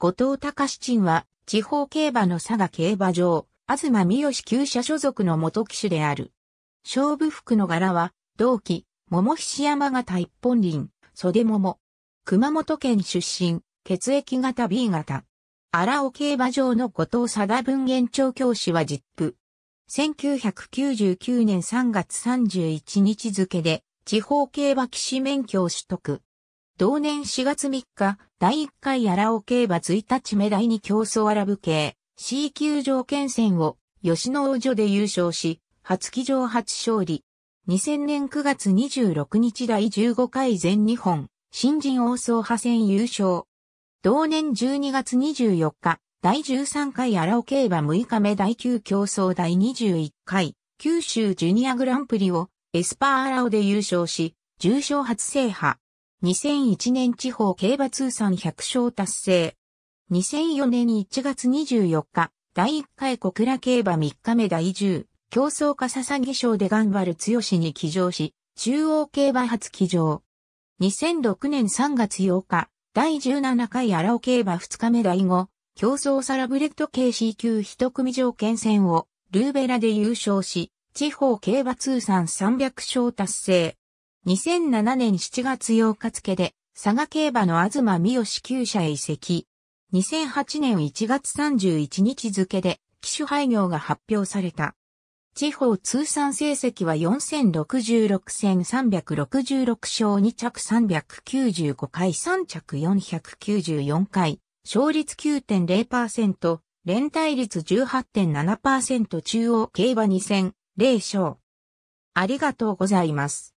後藤隆陳は、地方競馬の佐賀競馬場、東三好旧社所属の元騎手である。勝負服の柄は、同期、桃菱山形一本林、袖桃。熊本県出身、血液型 B 型。荒尾競馬場の後藤貞文現調教師は実父。1999年3月31日付で、地方競馬騎士免許を取得。同年4月3日、第1回アラオ競馬1日目第2競争アラブ系 C 級条件戦を吉野王女で優勝し、初騎乗初勝利。2000年9月26日第15回全日本新人王総派戦優勝。同年12月24日、第13回荒尾競馬6日目第9競争第21回、九州ジュニアグランプリをエスパーラオで優勝し、重賞初制覇。2001年地方競馬通算100勝達成。2004年1月24日、第1回小倉競馬3日目第10、競争か笹木賞で頑張る強しに騎乗し、中央競馬初騎乗。2006年3月8日、第17回荒尾競馬2日目第5、競争サラブレッド KC 級一組条件戦をルーベラで優勝し、地方競馬通算300勝達成。2007年7月8日付で、佐賀競馬の東三好厩舎へ移籍。2008年1月31日付で、機種廃業が発表された。地方通算成績は4066戦366勝2着395回3着494回、勝率9.0%、連帯率18.7%中央競馬2戦、0勝。ありがとうございます。